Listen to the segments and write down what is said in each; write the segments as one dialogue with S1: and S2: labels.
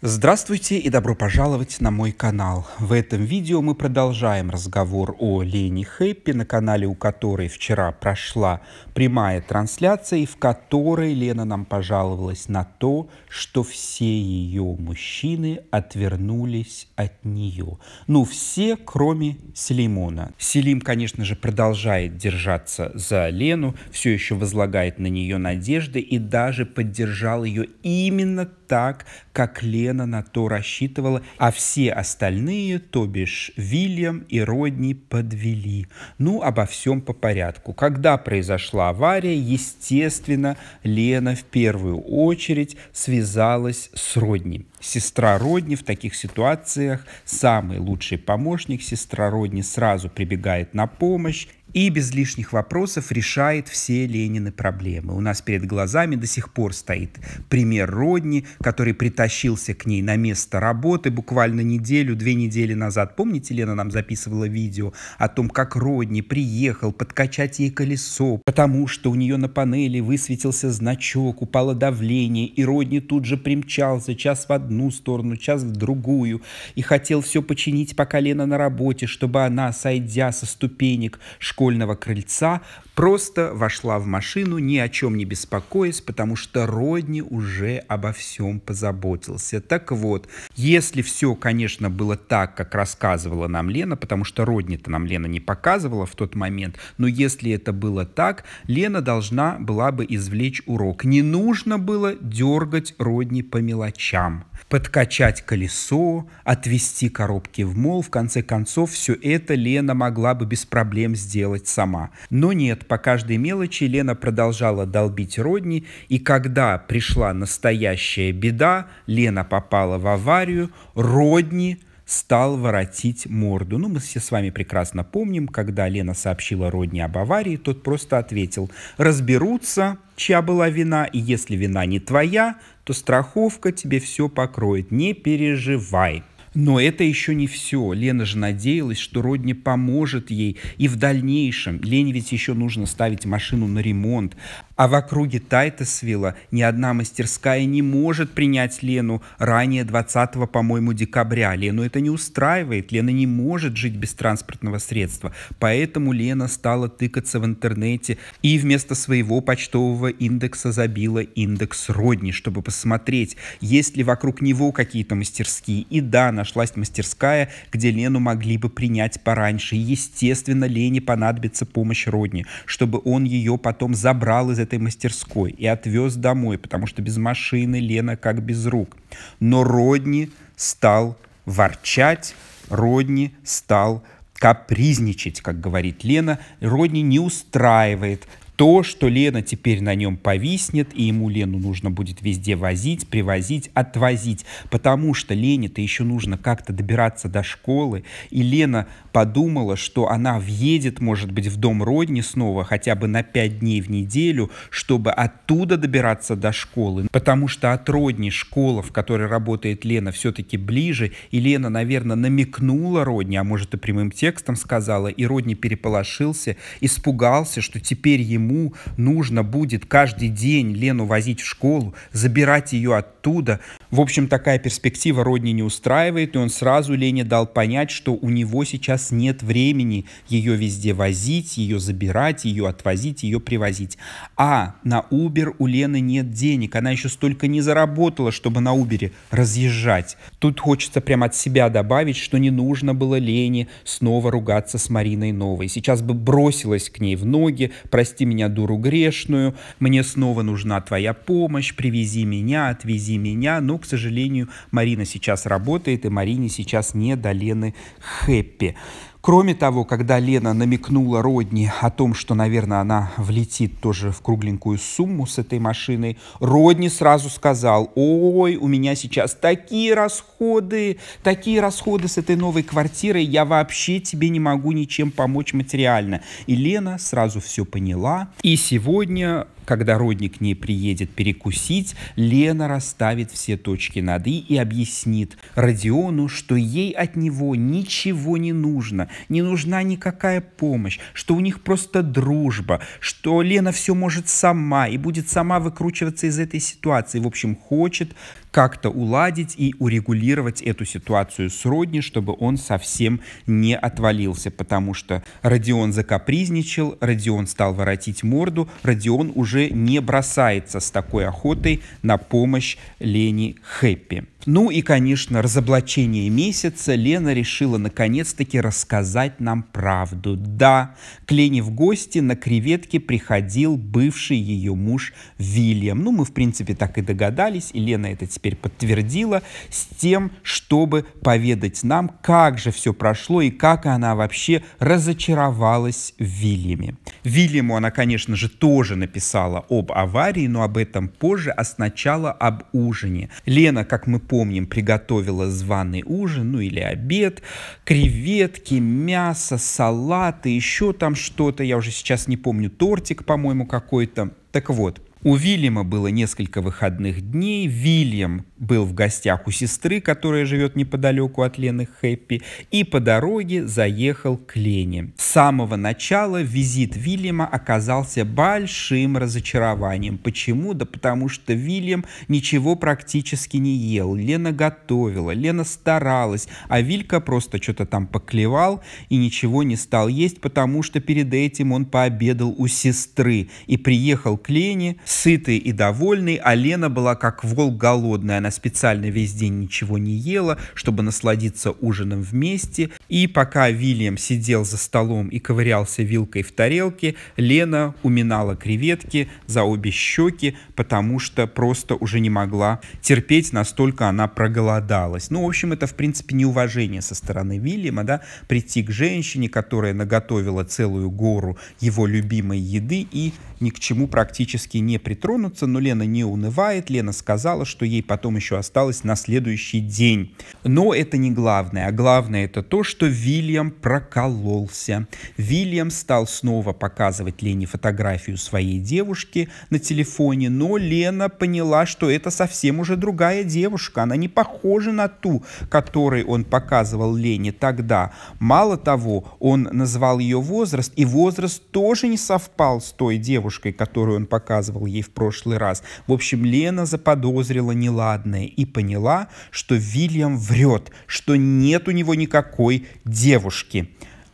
S1: Здравствуйте и добро пожаловать на мой канал. В этом видео мы продолжаем разговор о Лене Хэппи, на канале у которой вчера прошла прямая трансляция, и в которой Лена нам пожаловалась на то, что все ее мужчины отвернулись от нее. Ну, все, кроме Селимона. Селим, конечно же, продолжает держаться за Лену, все еще возлагает на нее надежды и даже поддержал ее именно так, как Лена на то рассчитывала, а все остальные, то бишь Вильям и Родни, подвели. Ну, обо всем по порядку. Когда произошла авария, естественно, Лена в первую очередь связалась с Родни. Сестра Родни в таких ситуациях самый лучший помощник. Сестра Родни сразу прибегает на помощь, и без лишних вопросов решает все Ленины проблемы. У нас перед глазами до сих пор стоит пример Родни, который притащился к ней на место работы буквально неделю, две недели назад. Помните, Лена нам записывала видео о том, как Родни приехал подкачать ей колесо, потому что у нее на панели высветился значок, упало давление, и Родни тут же примчался час в одну сторону, час в другую, и хотел все починить, пока Лена на работе, чтобы она, сойдя со ступенек, школьного крыльца, просто вошла в машину, ни о чем не беспокоясь, потому что Родни уже обо всем позаботился. Так вот, если все, конечно, было так, как рассказывала нам Лена, потому что Родни-то нам Лена не показывала в тот момент, но если это было так, Лена должна была бы извлечь урок. Не нужно было дергать Родни по мелочам, подкачать колесо, отвести коробки в мол. В конце концов, все это Лена могла бы без проблем сделать делать сама. Но нет, по каждой мелочи Лена продолжала долбить Родни, и когда пришла настоящая беда, Лена попала в аварию, Родни стал воротить морду. Ну, мы все с вами прекрасно помним, когда Лена сообщила Родни об аварии, тот просто ответил «разберутся, чья была вина, и если вина не твоя, то страховка тебе все покроет, не переживай». Но это еще не все. Лена же надеялась, что Родни поможет ей и в дальнейшем. Лене ведь еще нужно ставить машину на ремонт. А в округе Тайтесвилла ни одна мастерская не может принять Лену ранее 20 по-моему, декабря. Лену это не устраивает. Лена не может жить без транспортного средства. Поэтому Лена стала тыкаться в интернете и вместо своего почтового индекса забила индекс родни, чтобы посмотреть, есть ли вокруг него какие-то мастерские. И да, нашлась мастерская, где Лену могли бы принять пораньше. Естественно, Лене понадобится помощь родни, чтобы он ее потом забрал из этой этой мастерской и отвез домой, потому что без машины Лена как без рук. Но Родни стал ворчать, Родни стал капризничать, как говорит Лена. Родни не устраивает то, что Лена теперь на нем повиснет, и ему Лену нужно будет везде возить, привозить, отвозить, потому что Лене-то еще нужно как-то добираться до школы, и Лена подумала, что она въедет, может быть, в дом родни снова хотя бы на пять дней в неделю, чтобы оттуда добираться до школы, потому что от родни школа, в которой работает Лена, все-таки ближе, и Лена, наверное, намекнула родни, а может и прямым текстом сказала, и родни переполошился, испугался, что теперь ему ему нужно будет каждый день Лену возить в школу, забирать ее оттуда, в общем, такая перспектива Родни не устраивает, и он сразу Лене дал понять, что у него сейчас нет времени ее везде возить, ее забирать, ее отвозить, ее привозить. А на Uber у Лены нет денег, она еще столько не заработала, чтобы на Uber разъезжать. Тут хочется прямо от себя добавить, что не нужно было Лене снова ругаться с Мариной Новой. Сейчас бы бросилась к ней в ноги, прости меня, дуру грешную, мне снова нужна твоя помощь, привези меня, отвези меня, ну к сожалению, Марина сейчас работает, и Марине сейчас не до Лены Хэппи. Кроме того, когда Лена намекнула Родни о том, что, наверное, она влетит тоже в кругленькую сумму с этой машиной, Родни сразу сказал, ой, у меня сейчас такие расходы, такие расходы с этой новой квартирой, я вообще тебе не могу ничем помочь материально. И Лена сразу все поняла. И сегодня когда родник не приедет перекусить, Лена расставит все точки над «и» и объяснит Родиону, что ей от него ничего не нужно, не нужна никакая помощь, что у них просто дружба, что Лена все может сама и будет сама выкручиваться из этой ситуации. В общем, хочет как-то уладить и урегулировать эту ситуацию с Родни, чтобы он совсем не отвалился, потому что Родион закапризничал, Родион стал воротить морду, Родион уже не бросается с такой охотой на помощь Лени Хэппи. Ну и, конечно, разоблачение месяца Лена решила наконец-таки рассказать нам правду. Да, к Лене в гости на креветке приходил бывший ее муж Вильям. Ну, мы, в принципе, так и догадались, и Лена это теперь подтвердила, с тем, чтобы поведать нам, как же все прошло и как она вообще разочаровалась в Вильяме. Вильяму она, конечно же, тоже написала об аварии, но об этом позже, а сначала об ужине. Лена, как мы помним, помним, приготовила званый ужин, ну или обед, креветки, мясо, салаты, еще там что-то, я уже сейчас не помню, тортик, по-моему, какой-то. Так вот, у Вильяма было несколько выходных дней. Вильям был в гостях у сестры, которая живет неподалеку от Лены Хэппи, и по дороге заехал к Лене. С самого начала визит Вильяма оказался большим разочарованием. Почему? Да потому что Вильям ничего практически не ел. Лена готовила, Лена старалась, а Вилька просто что-то там поклевал и ничего не стал есть, потому что перед этим он пообедал у сестры и приехал к Лене сытый и довольный, а Лена была как волк голодная. Она она специально весь день ничего не ела, чтобы насладиться ужином вместе. И пока Вильям сидел за столом и ковырялся вилкой в тарелке, Лена уминала креветки за обе щеки, потому что просто уже не могла терпеть, настолько она проголодалась. Ну, в общем, это, в принципе, неуважение со стороны Вильяма, да, прийти к женщине, которая наготовила целую гору его любимой еды и ни к чему практически не притронуться. Но Лена не унывает, Лена сказала, что ей потом еще осталось на следующий день. Но это не главное, а главное это то, что Вильям прокололся. Вильям стал снова показывать Лене фотографию своей девушки на телефоне, но Лена поняла, что это совсем уже другая девушка, она не похожа на ту, которой он показывал Лене тогда. Мало того, он назвал ее возраст, и возраст тоже не совпал с той девушкой, которую он показывал ей в прошлый раз. В общем, Лена заподозрила неладно невероятное и поняла, что Вильям врет, что нет у него никакой девушки.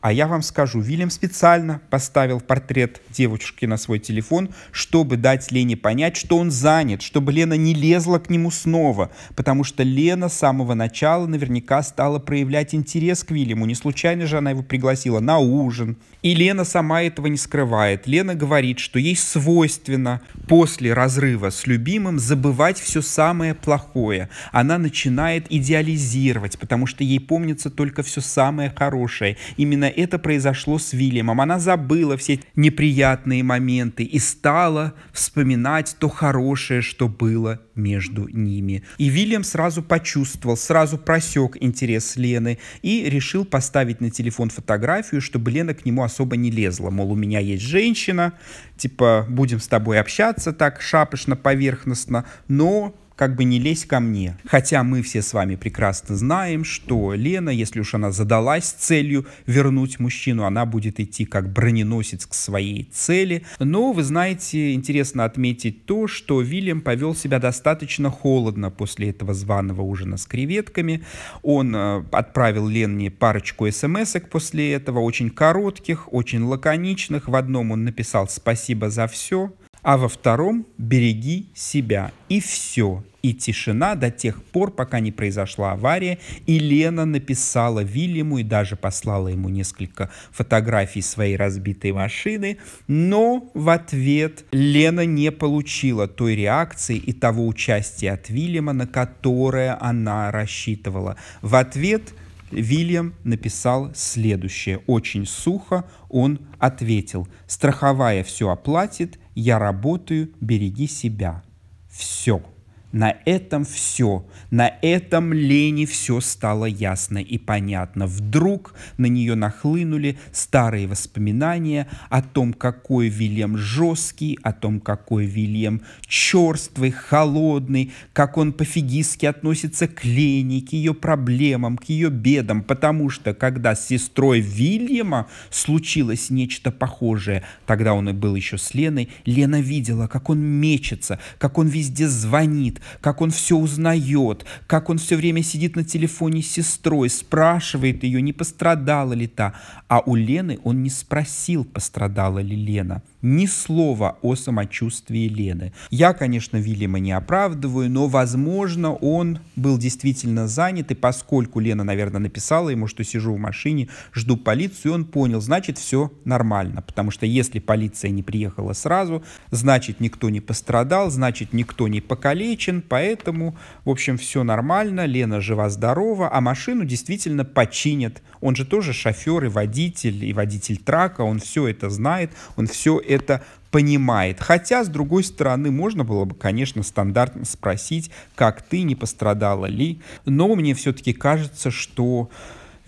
S1: А я вам скажу, Вильям специально поставил портрет девушки на свой телефон, чтобы дать Лене понять, что он занят, чтобы Лена не лезла к нему снова, потому что Лена с самого начала наверняка стала проявлять интерес к Вильяму. Не случайно же она его пригласила на ужин. И Лена сама этого не скрывает. Лена говорит, что ей свойственно после разрыва с любимым забывать все самое плохое. Она начинает идеализировать, потому что ей помнится только все самое хорошее. Именно это произошло с Вильямом. Она забыла все неприятные моменты и стала вспоминать то хорошее, что было между ними. И Вильям сразу почувствовал, сразу просек интерес Лены и решил поставить на телефон фотографию, чтобы Лена к нему особо не лезла. Мол, у меня есть женщина, типа, будем с тобой общаться так шапочно, поверхностно, но как бы не лезь ко мне. Хотя мы все с вами прекрасно знаем, что Лена, если уж она задалась целью вернуть мужчину, она будет идти как броненосец к своей цели. Но, вы знаете, интересно отметить то, что Вильям повел себя достаточно холодно после этого званого ужина с креветками. Он э, отправил Лене парочку смс после этого, очень коротких, очень лаконичных. В одном он написал «спасибо за все», а во втором «береги себя». И все. И тишина до тех пор, пока не произошла авария, и Лена написала Вильяму и даже послала ему несколько фотографий своей разбитой машины, но в ответ Лена не получила той реакции и того участия от Вильяма, на которое она рассчитывала. В ответ Вильям написал следующее. Очень сухо он ответил. «Страховая все оплатит, я работаю, береги себя. Все. На этом все, на этом Лене все стало ясно и понятно. Вдруг на нее нахлынули старые воспоминания о том, какой Вильям жесткий, о том, какой Вильям черствый, холодный, как он пофигистски относится к Лене, к ее проблемам, к ее бедам, потому что когда с сестрой Вильяма случилось нечто похожее, тогда он и был еще с Леной, Лена видела, как он мечется, как он везде звонит, как он все узнает, как он все время сидит на телефоне с сестрой, спрашивает ее, не пострадала ли та. А у Лены он не спросил, пострадала ли Лена ни слова о самочувствии Лены. Я, конечно, Вильяма не оправдываю, но, возможно, он был действительно занят, и поскольку Лена, наверное, написала ему, что сижу в машине, жду полицию, он понял, значит, все нормально, потому что если полиция не приехала сразу, значит, никто не пострадал, значит, никто не покалечен, поэтому, в общем, все нормально, Лена жива-здорова, а машину действительно починят он же тоже шофер и водитель, и водитель трака, он все это знает, он все это понимает. Хотя, с другой стороны, можно было бы, конечно, стандартно спросить, как ты, не пострадала ли. Но мне все-таки кажется, что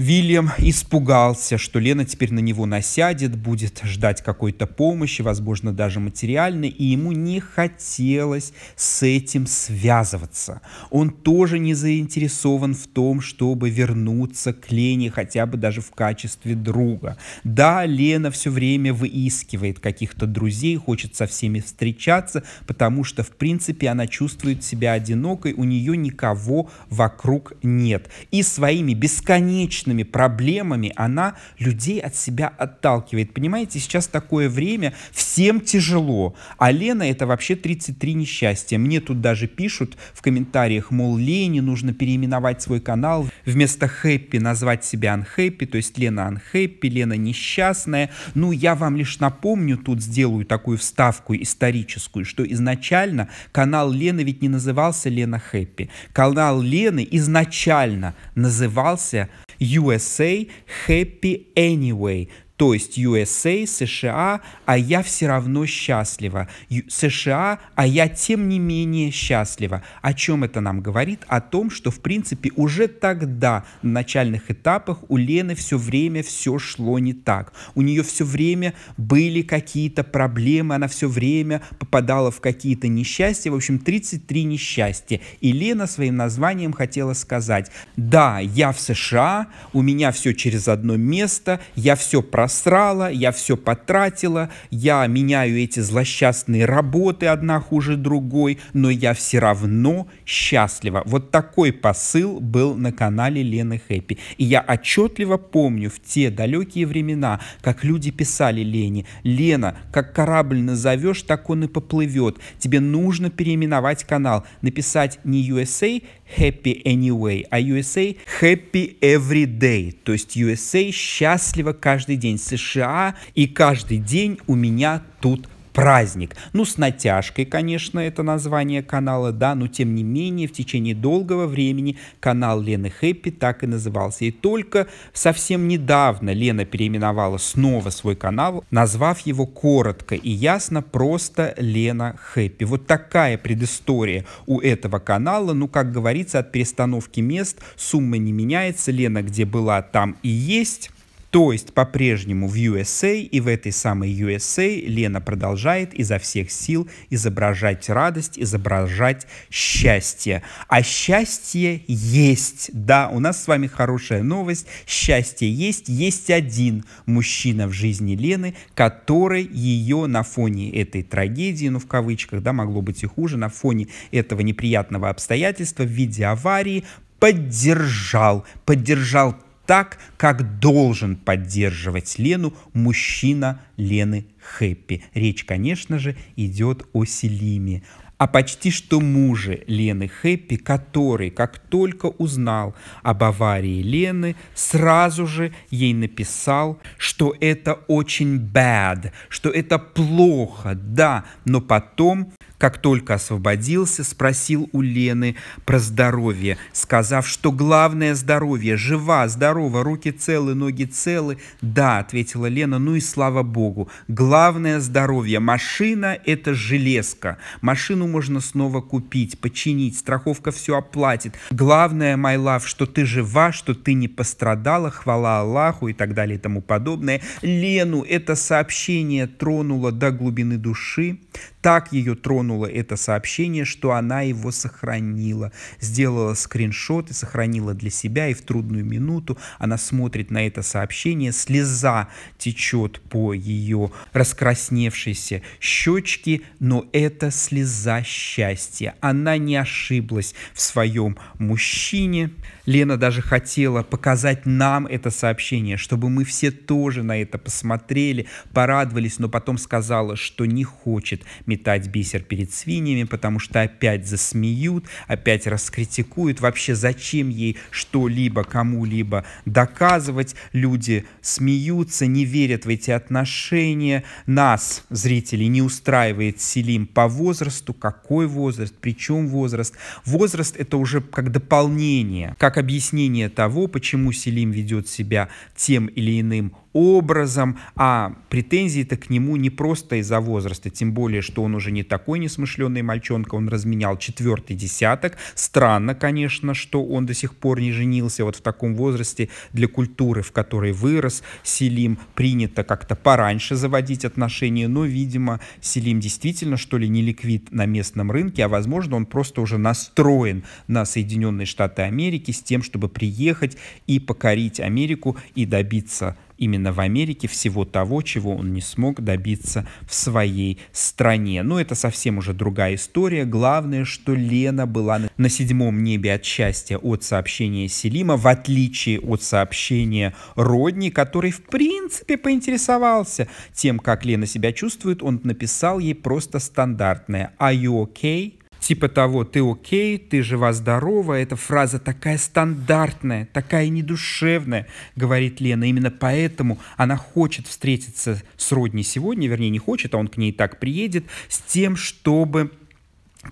S1: Вильям испугался, что Лена теперь на него насядет, будет ждать какой-то помощи, возможно, даже материальной, и ему не хотелось с этим связываться. Он тоже не заинтересован в том, чтобы вернуться к Лене хотя бы даже в качестве друга. Да, Лена все время выискивает каких-то друзей, хочет со всеми встречаться, потому что, в принципе, она чувствует себя одинокой, у нее никого вокруг нет. И своими бесконечными насущными проблемами, она людей от себя отталкивает. Понимаете, сейчас такое время, всем тяжело. А Лена это вообще 33 несчастья. Мне тут даже пишут в комментариях, мол, Лене нужно переименовать свой канал, вместо хэппи назвать себя unhappy, то есть Лена unhappy, Лена несчастная. Ну, я вам лишь напомню, тут сделаю такую вставку историческую, что изначально канал Лены ведь не назывался Лена Хэппи. Канал Лены изначально назывался USA Happy Anyway то есть USA, США, а я все равно счастлива. США, а я тем не менее счастлива. О чем это нам говорит? О том, что в принципе уже тогда на начальных этапах у Лены все время все шло не так. У нее все время были какие-то проблемы, она все время попадала в какие-то несчастья. В общем, 33 несчастья. И Лена своим названием хотела сказать, да, я в США, у меня все через одно место, я все про просрала, я все потратила, я меняю эти злосчастные работы одна хуже другой, но я все равно счастлива. Вот такой посыл был на канале Лены Хэппи. И я отчетливо помню в те далекие времена, как люди писали Лене, Лена, как корабль назовешь, так он и поплывет. Тебе нужно переименовать канал, написать не USA happy anyway, а USA happy every day, то есть USA счастлива каждый день, США и каждый день у меня тут праздник. Ну, с натяжкой, конечно, это название канала, да, но тем не менее в течение долгого времени канал Лены Хэппи так и назывался. И только совсем недавно Лена переименовала снова свой канал, назвав его коротко и ясно просто Лена Хэппи. Вот такая предыстория у этого канала. Ну, как говорится, от перестановки мест сумма не меняется. Лена где была, там и есть. То есть по-прежнему в USA и в этой самой USA Лена продолжает изо всех сил изображать радость, изображать счастье. А счастье есть. Да, у нас с вами хорошая новость. Счастье есть. Есть один мужчина в жизни Лены, который ее на фоне этой трагедии, ну в кавычках, да, могло быть и хуже, на фоне этого неприятного обстоятельства в виде аварии поддержал, поддержал так, как должен поддерживать Лену мужчина Лены Хэппи. Речь, конечно же, идет о Селиме а почти что муже Лены Хэппи, который, как только узнал об аварии Лены, сразу же ей написал, что это очень bad, что это плохо, да, но потом, как только освободился, спросил у Лены про здоровье, сказав, что главное здоровье, жива, здорова, руки целы, ноги целы. Да, ответила Лена, ну и слава богу, главное здоровье. Машина – это железка. Машину можно снова купить, починить, страховка все оплатит. Главное, my love, что ты жива, что ты не пострадала, хвала Аллаху и так далее и тому подобное. Лену это сообщение тронуло до глубины души. Так ее тронуло это сообщение, что она его сохранила. Сделала скриншот и сохранила для себя. И в трудную минуту она смотрит на это сообщение. Слеза течет по ее раскрасневшейся щечке, но это слеза счастье. Она не ошиблась в своем мужчине. Лена даже хотела показать нам это сообщение, чтобы мы все тоже на это посмотрели, порадовались, но потом сказала, что не хочет метать бисер перед свиньями, потому что опять засмеют, опять раскритикуют. Вообще зачем ей что-либо кому-либо доказывать? Люди смеются, не верят в эти отношения. Нас, зрители, не устраивает Селим по возрасту. Какой возраст? Причем возраст? Возраст — это уже как дополнение, как объяснение того, почему Селим ведет себя тем или иным образом, а претензии-то к нему не просто из-за возраста, тем более, что он уже не такой несмышленный мальчонка, он разменял четвертый десяток. Странно, конечно, что он до сих пор не женился вот в таком возрасте для культуры, в которой вырос. Селим принято как-то пораньше заводить отношения, но, видимо, Селим действительно, что ли, не ликвид на местном рынке, а, возможно, он просто уже настроен на Соединенные Штаты Америки с тем, чтобы приехать и покорить Америку и добиться именно в Америке всего того, чего он не смог добиться в своей стране. Но это совсем уже другая история. Главное, что Лена была на седьмом небе от счастья от сообщения Селима, в отличие от сообщения Родни, который в принципе поинтересовался тем, как Лена себя чувствует. Он написал ей просто стандартное «Are you okay?» типа того, ты окей, ты жива-здорова, эта фраза такая стандартная, такая недушевная, говорит Лена. Именно поэтому она хочет встретиться с Родни сегодня, вернее, не хочет, а он к ней так приедет, с тем, чтобы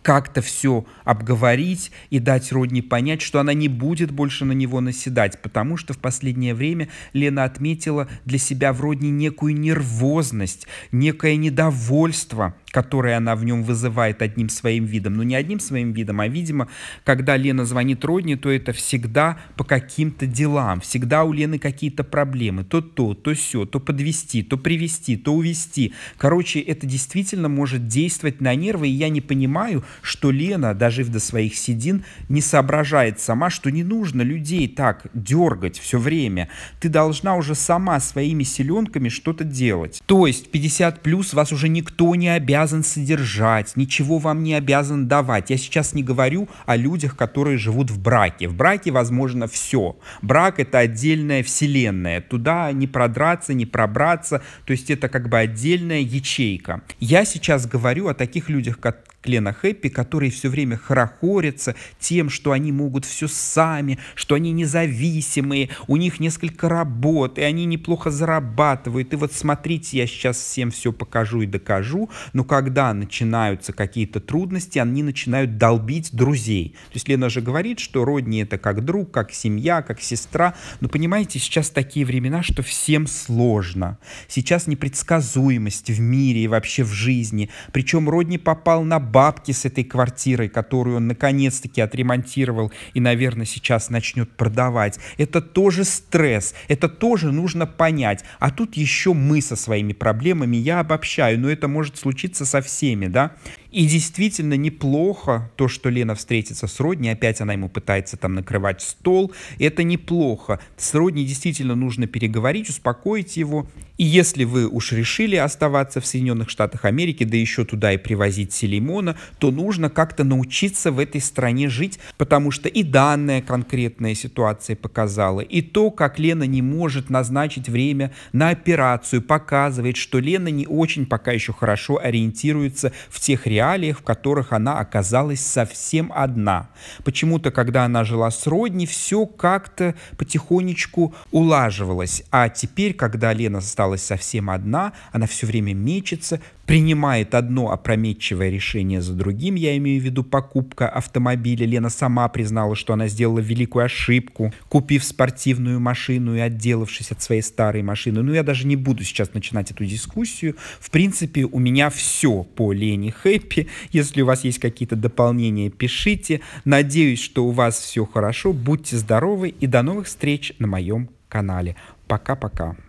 S1: как-то все обговорить и дать Родни понять, что она не будет больше на него наседать, потому что в последнее время Лена отметила для себя в Родни некую нервозность, некое недовольство которые она в нем вызывает одним своим видом. Ну, не одним своим видом, а, видимо, когда Лена звонит родне, то это всегда по каким-то делам. Всегда у Лены какие-то проблемы. То то, то все, то подвести, то привести, то увести. Короче, это действительно может действовать на нервы, и я не понимаю, что Лена, дожив до своих седин, не соображает сама, что не нужно людей так дергать все время. Ты должна уже сама своими селенками что-то делать. То есть 50 плюс вас уже никто не обязан обязан содержать, ничего вам не обязан давать. Я сейчас не говорю о людях, которые живут в браке. В браке возможно все. Брак — это отдельная вселенная. Туда не продраться, не пробраться. То есть это как бы отдельная ячейка. Я сейчас говорю о таких людях, как Лена Хэппи, которые все время хорохорятся тем, что они могут все сами, что они независимые, у них несколько работ, и они неплохо зарабатывают. И вот смотрите, я сейчас всем все покажу и докажу, но когда начинаются какие-то трудности, они начинают долбить друзей. То есть Лена же говорит, что родни это как друг, как семья, как сестра. Но понимаете, сейчас такие времена, что всем сложно. Сейчас непредсказуемость в мире и вообще в жизни. Причем родни попал на бабки с этой квартирой, которую он наконец-таки отремонтировал и, наверное, сейчас начнет продавать. Это тоже стресс, это тоже нужно понять. А тут еще мы со своими проблемами, я обобщаю, но это может случиться со всеми, да, и действительно неплохо то, что Лена встретится с Родни, опять она ему пытается там накрывать стол, это неплохо. С Родни действительно нужно переговорить, успокоить его. И если вы уж решили оставаться в Соединенных Штатах Америки, да еще туда и привозить Селимона, то нужно как-то научиться в этой стране жить, потому что и данная конкретная ситуация показала, и то, как Лена не может назначить время на операцию, показывает, что Лена не очень пока еще хорошо ориентируется в тех реалиях, реалиях, в которых она оказалась совсем одна. Почему-то, когда она жила с Родни, все как-то потихонечку улаживалось. А теперь, когда Лена осталась совсем одна, она все время мечется, принимает одно опрометчивое решение за другим, я имею в виду покупка автомобиля. Лена сама признала, что она сделала великую ошибку, купив спортивную машину и отделавшись от своей старой машины. Ну, я даже не буду сейчас начинать эту дискуссию. В принципе, у меня все по Лене Хэппи. Если у вас есть какие-то дополнения, пишите. Надеюсь, что у вас все хорошо. Будьте здоровы и до новых встреч на моем канале. Пока-пока.